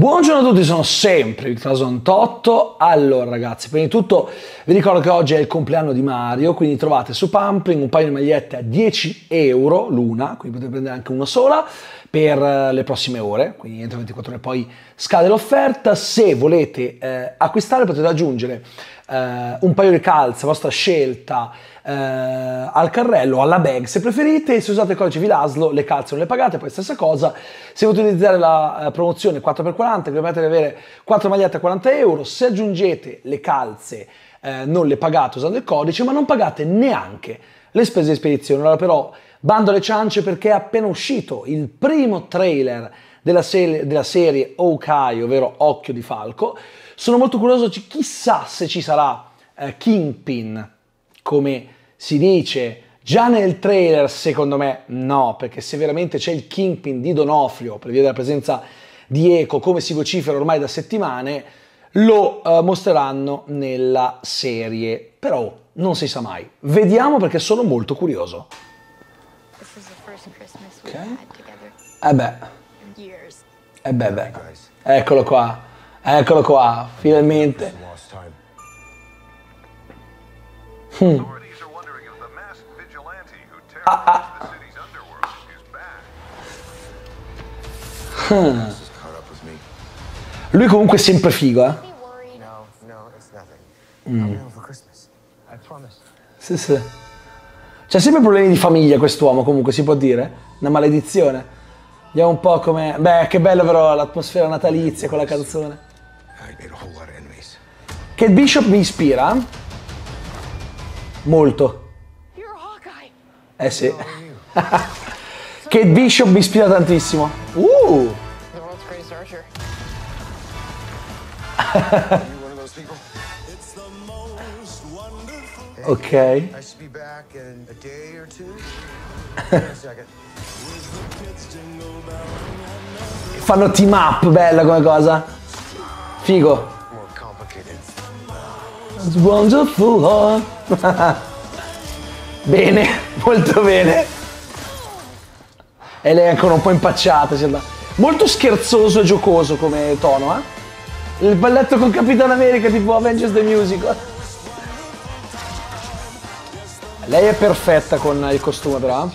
Buongiorno a tutti, sono sempre Victor 88. Allora ragazzi, prima di tutto vi ricordo che oggi è il compleanno di Mario, quindi trovate su Pampering un paio di magliette a 10 euro l'una, quindi potete prendere anche una sola per eh, le prossime ore, quindi entro 24 ore poi scade l'offerta. Se volete eh, acquistare potete aggiungere eh, un paio di calze a vostra scelta eh, al carrello, alla bag se preferite. Se usate il codice VILASLO le calze non le pagate, poi stessa cosa. Se utilizzare la eh, promozione 4x40 vi permette di avere 4 magliette a 40 euro. Se aggiungete le calze eh, non le pagate usando il codice, ma non pagate neanche le spese di spedizione. Allora però bando alle ciance perché è appena uscito il primo trailer della, serie, della serie Okai, ovvero Occhio di Falco. Sono molto curioso, chissà se ci sarà eh, Kingpin come si dice Già nel trailer, secondo me, no, perché se veramente c'è il kingpin di Donofrio, per via della presenza di Eco, come si vocifera ormai da settimane, lo eh, mostreranno nella serie. Però non si sa mai. Vediamo perché sono molto curioso. Okay. Eh beh. Eh beh beh. Eccolo qua. Eccolo qua, finalmente. Hmm. Lui comunque è sempre figo, eh? Mm. Sì, sì. C'è sempre problemi di famiglia quest'uomo, comunque si può dire. Una maledizione. Vediamo un po' come... Beh, che bello però l'atmosfera natalizia con la canzone. Kate Bishop mi ispira. Molto. Eh sì. Kate Bishop mi ispira tantissimo. Uh! ok. Fanno team up, bella come cosa. Figo. It's wonderful. Bene, molto bene. E lei è ancora un po' impacciata. Molto scherzoso e giocoso come tono, eh? Il balletto con Capitan America tipo Avengers the Musical. Lei è perfetta con il costume però.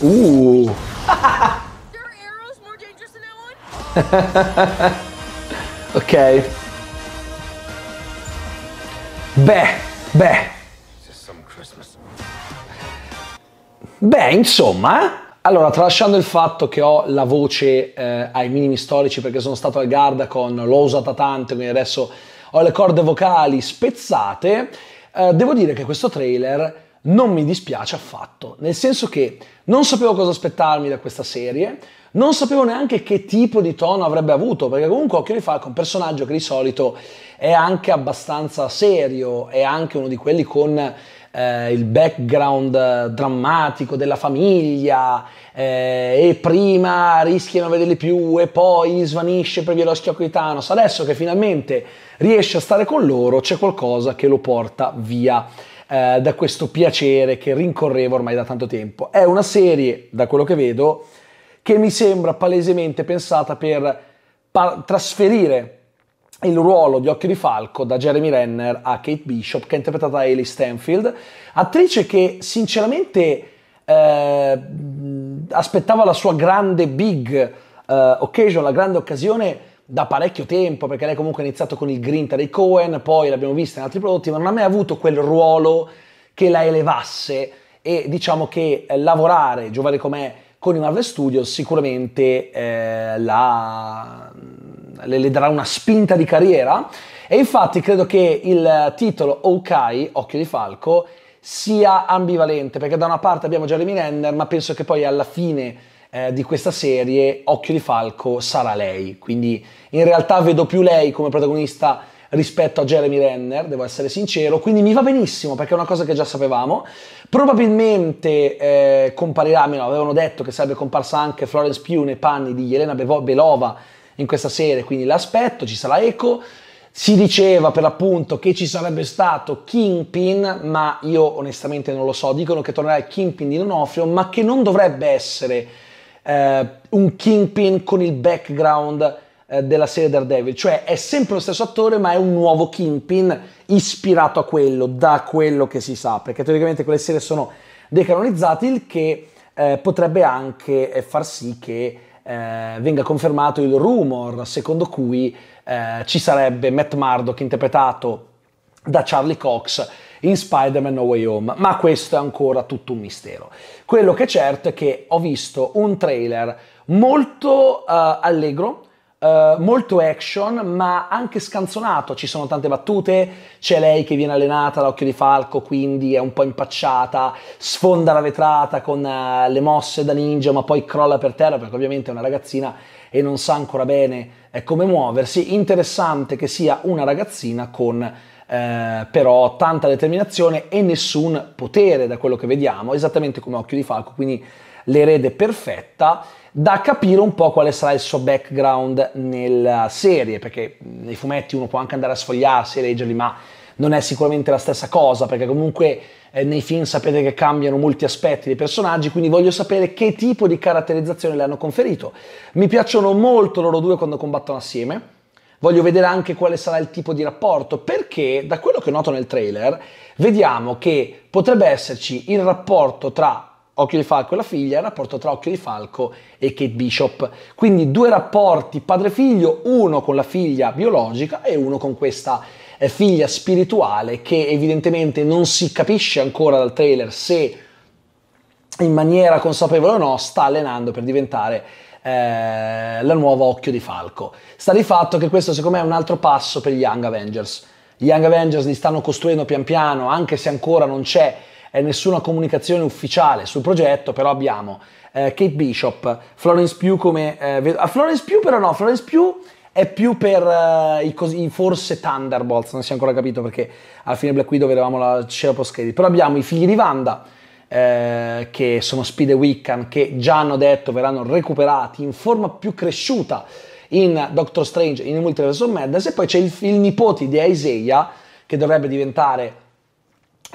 Uh. ok. Beh, beh. Beh, insomma, allora, tralasciando il fatto che ho la voce eh, ai minimi storici perché sono stato al Garda con l'ho usata tanto, quindi adesso ho le corde vocali spezzate, eh, devo dire che questo trailer non mi dispiace affatto, nel senso che non sapevo cosa aspettarmi da questa serie, non sapevo neanche che tipo di tono avrebbe avuto, perché comunque Occhio di Falco è un personaggio che di solito è anche abbastanza serio, è anche uno di quelli con eh, il background drammatico della famiglia, eh, e prima rischia di non vederli più, e poi svanisce per via dello schiocco di Thanos. Adesso che finalmente riesce a stare con loro, c'è qualcosa che lo porta via eh, da questo piacere che rincorrevo ormai da tanto tempo. È una serie, da quello che vedo, che mi sembra palesemente pensata per pa- trasferire il ruolo di Occhio di Falco da Jeremy Renner a Kate Bishop, che è interpretata da Hayley Stanfield, attrice che sinceramente eh, aspettava la sua grande big eh, occasion, la grande occasione da parecchio tempo, perché lei comunque ha iniziato con il Grinta dei Cohen, poi l'abbiamo vista in altri prodotti, ma non ha mai avuto quel ruolo che la elevasse e diciamo che eh, lavorare, giovane com'è, con i Marvel Studios sicuramente eh, la, le, le, darà una spinta di carriera e infatti credo che il titolo Okai, Occhio di Falco, sia ambivalente perché da una parte abbiamo Jeremy Renner ma penso che poi alla fine eh, di questa serie, Occhio di Falco, sarà lei. Quindi in realtà vedo più lei come protagonista rispetto a Jeremy Renner, devo essere sincero, quindi mi va benissimo perché è una cosa che già sapevamo. Probabilmente eh, comparirà, almeno avevano detto che sarebbe comparsa anche Florence Pugh nei panni di Elena Belova in questa serie, quindi l'aspetto, ci sarà Eco. Si diceva per l'appunto che ci sarebbe stato Kingpin, ma io onestamente non lo so. Dicono che tornerà il Kingpin di Nonofrio, ma che non dovrebbe essere eh, un Kingpin con il background eh, della serie Daredevil, cioè è sempre lo stesso attore ma è un nuovo Kingpin ispirato a quello, da quello che si sa, perché teoricamente quelle serie sono decanonizzate, il che eh, potrebbe anche eh, far sì che eh, venga confermato il rumor secondo cui eh, ci sarebbe Matt Murdock interpretato da Charlie Cox in Spider-Man No Way Home, ma questo è ancora tutto un mistero. Quello che è certo è che ho visto un trailer molto uh, allegro, Uh, molto action, ma anche scanzonato. Ci sono tante battute, c'è lei che viene allenata all'occhio di falco, quindi è un po' impacciata, sfonda la vetrata con uh, le mosse da ninja, ma poi crolla per terra perché ovviamente è una ragazzina e non sa ancora bene come muoversi. Interessante che sia una ragazzina con eh, però tanta determinazione e nessun potere da quello che vediamo, esattamente come Occhio di Falco, quindi l'erede perfetta da capire un po' quale sarà il suo background nella eh, serie, perché nei fumetti uno può anche andare a sfogliarsi e leggerli, ma non è sicuramente la stessa cosa, perché comunque eh, nei film sapete che cambiano molti aspetti dei personaggi, quindi voglio sapere che tipo di caratterizzazione le hanno conferito. Mi piacciono molto loro due quando combattono assieme, Voglio vedere anche quale sarà il tipo di rapporto, perché da quello che noto nel trailer vediamo che potrebbe esserci il rapporto tra Occhio di Falco e la figlia, il rapporto tra Occhio di Falco e Kate Bishop. Quindi due rapporti padre-figlio, uno con la figlia biologica e uno con questa eh, figlia spirituale che evidentemente non si capisce ancora dal trailer se in maniera consapevole o no sta allenando per diventare eh, la nuova Occhio di Falco. Sta di fatto che questo secondo me è un altro passo per gli Young Avengers. Gli Young Avengers li stanno costruendo pian piano, anche se ancora non c'è eh, nessuna comunicazione ufficiale sul progetto, però abbiamo eh, Kate Bishop, Florence Pugh come... Eh, ah, Florence Pugh però no, Florence Pugh è più per uh, i, cos- i, forse Thunderbolts, non si è ancora capito perché alla fine Black Widow vedevamo la scena post-credit, però abbiamo i figli di Wanda, eh, che sono Speed e Wiccan, che già hanno detto verranno recuperati in forma più cresciuta in Doctor Strange in Multiverse of Madness e poi c'è il, il nipote di Isaiah che dovrebbe diventare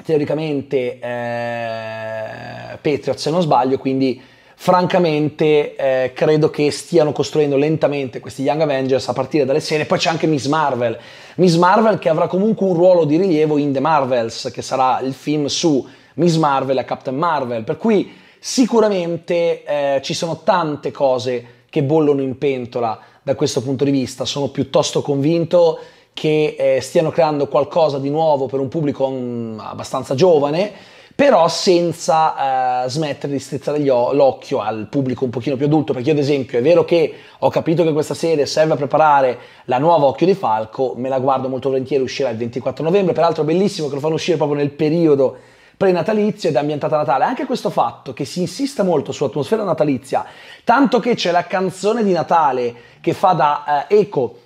teoricamente eh, Patriot se non sbaglio quindi francamente eh, credo che stiano costruendo lentamente questi Young Avengers a partire dalle serie poi c'è anche Miss Marvel Miss Marvel che avrà comunque un ruolo di rilievo in The Marvels che sarà il film su Miss Marvel e Captain Marvel, per cui sicuramente eh, ci sono tante cose che bollono in pentola da questo punto di vista, sono piuttosto convinto che eh, stiano creando qualcosa di nuovo per un pubblico um, abbastanza giovane, però senza eh, smettere di strizzare o- l'occhio al pubblico un pochino più adulto, perché io ad esempio è vero che ho capito che questa serie serve a preparare la nuova Occhio di Falco, me la guardo molto volentieri, uscirà il 24 novembre, peraltro è bellissimo che lo fanno uscire proprio nel periodo prenatalizio ed è ambientata a Natale. Anche questo fatto che si insista molto sull'atmosfera natalizia, tanto che c'è la canzone di Natale che fa da eh, eco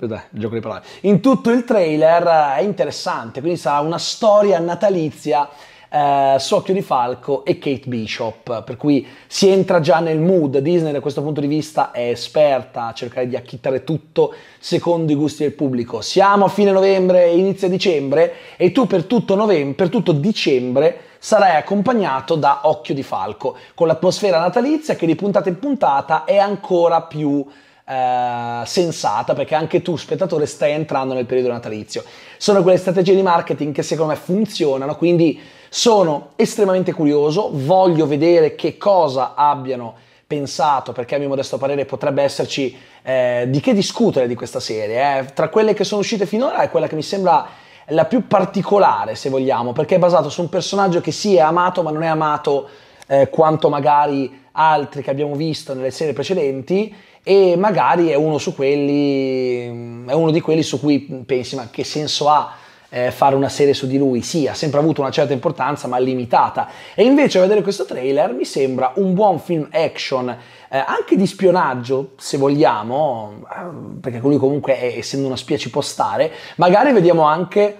eh, gioco di parole. In tutto il trailer eh, è interessante, quindi sarà una storia natalizia eh, Socchio di Falco e Kate Bishop, per cui si entra già nel mood. Disney da questo punto di vista è esperta a cercare di acchittare tutto secondo i gusti del pubblico. Siamo a fine novembre, inizio dicembre e tu per tutto, novembre, per tutto dicembre sarai accompagnato da Occhio di Falco, con l'atmosfera natalizia che di puntata in puntata è ancora più... Eh, sensata perché anche tu spettatore stai entrando nel periodo natalizio sono quelle strategie di marketing che secondo me funzionano quindi sono estremamente curioso, voglio vedere che cosa abbiano pensato, perché a mio modesto parere potrebbe esserci eh, di che discutere di questa serie. Eh. Tra quelle che sono uscite finora è quella che mi sembra la più particolare, se vogliamo, perché è basato su un personaggio che sì è amato, ma non è amato eh, quanto magari altri che abbiamo visto nelle serie precedenti e magari è uno su quelli è uno di quelli su cui pensi ma che senso ha eh, fare una serie su di lui, sì, ha sempre avuto una certa importanza ma limitata. E invece a vedere questo trailer mi sembra un buon film action, eh, anche di spionaggio se vogliamo, eh, perché lui comunque è, eh, essendo una spia ci può stare, magari vediamo anche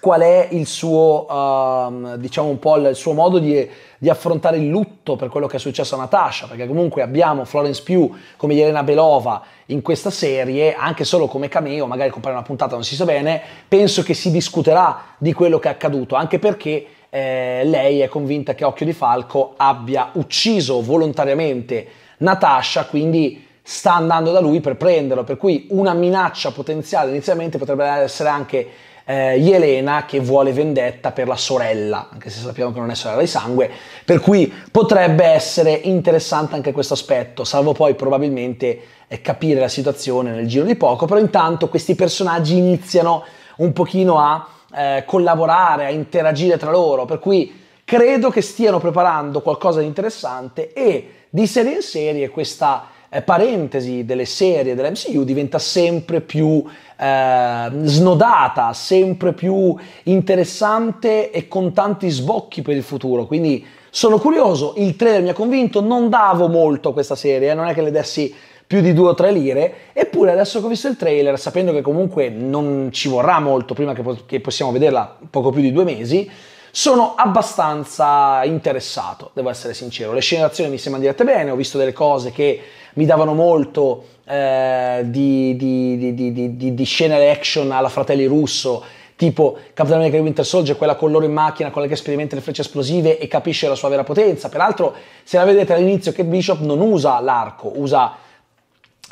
qual è il suo, um, diciamo un po' il suo modo di, di, affrontare il lutto per quello che è successo a Natasha, perché comunque abbiamo Florence Pugh come Elena Belova in questa serie, anche solo come cameo, magari compare una puntata, non si sa bene, penso che si discuterà di quello che è accaduto, anche perché eh, lei è convinta che Occhio di Falco abbia ucciso volontariamente Natasha, quindi sta andando da lui per prenderlo, per cui una minaccia potenziale inizialmente potrebbe essere anche eh, Yelena che vuole vendetta per la sorella, anche se sappiamo che non è sorella di sangue, per cui potrebbe essere interessante anche questo aspetto, salvo poi probabilmente eh, capire la situazione nel giro di poco, però intanto questi personaggi iniziano un pochino a eh, collaborare, a interagire tra loro, per cui credo che stiano preparando qualcosa di interessante e di serie in serie questa eh, parentesi delle serie dell'MCU diventa sempre più eh, snodata, sempre più interessante e con tanti sbocchi per il futuro. Quindi sono curioso, il trailer mi ha convinto, non davo molto a questa serie, eh, non è che le dessi più di due o tre lire, eppure adesso che ho visto il trailer, sapendo che comunque non ci vorrà molto prima che, po- che possiamo vederla, poco più di due mesi, sono abbastanza interessato, devo essere sincero. Le scene d'azione mi sembrano dirette bene, ho visto delle cose che mi davano molto eh, di, di, di, di, scene action alla fratelli russo, tipo Captain America Winter Soldier, quella con loro in macchina, quella che sperimenta le frecce esplosive e capisce la sua vera potenza. Peraltro, se la vedete all'inizio, Kate Bishop non usa l'arco, usa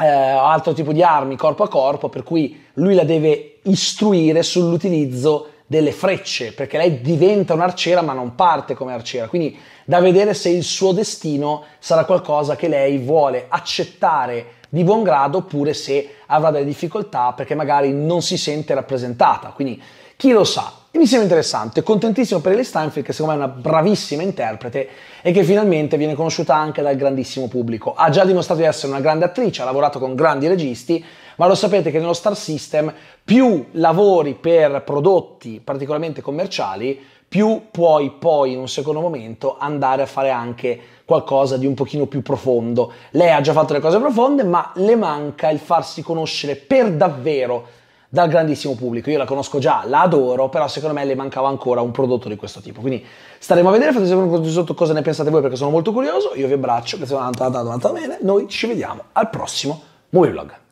eh, altro tipo di armi corpo a corpo, per cui lui la deve istruire sull'utilizzo di delle frecce, perché lei diventa un'arciera ma non parte come arciera, quindi da vedere se il suo destino sarà qualcosa che lei vuole accettare di buon grado oppure se avrà delle difficoltà perché magari non si sente rappresentata, quindi chi lo sa. E mi sembra interessante, contentissimo per Ellie Steinfeld che secondo me è una bravissima interprete e che finalmente viene conosciuta anche dal grandissimo pubblico. Ha già dimostrato di essere una grande attrice, ha lavorato con grandi registi, ma lo sapete che nello star system più lavori per prodotti particolarmente commerciali, più puoi poi in un secondo momento andare a fare anche qualcosa di un pochino più profondo. Lei ha già fatto le cose profonde, ma le manca il farsi conoscere per davvero dal grandissimo pubblico. Io la conosco già, la adoro, però secondo me le mancava ancora un prodotto di questo tipo. Quindi staremo a vedere, fate sempre sotto cosa ne pensate voi perché sono molto curioso. Io vi abbraccio, grazie tanto, tanto, tanto bene. Noi ci vediamo al prossimo Movie Vlog.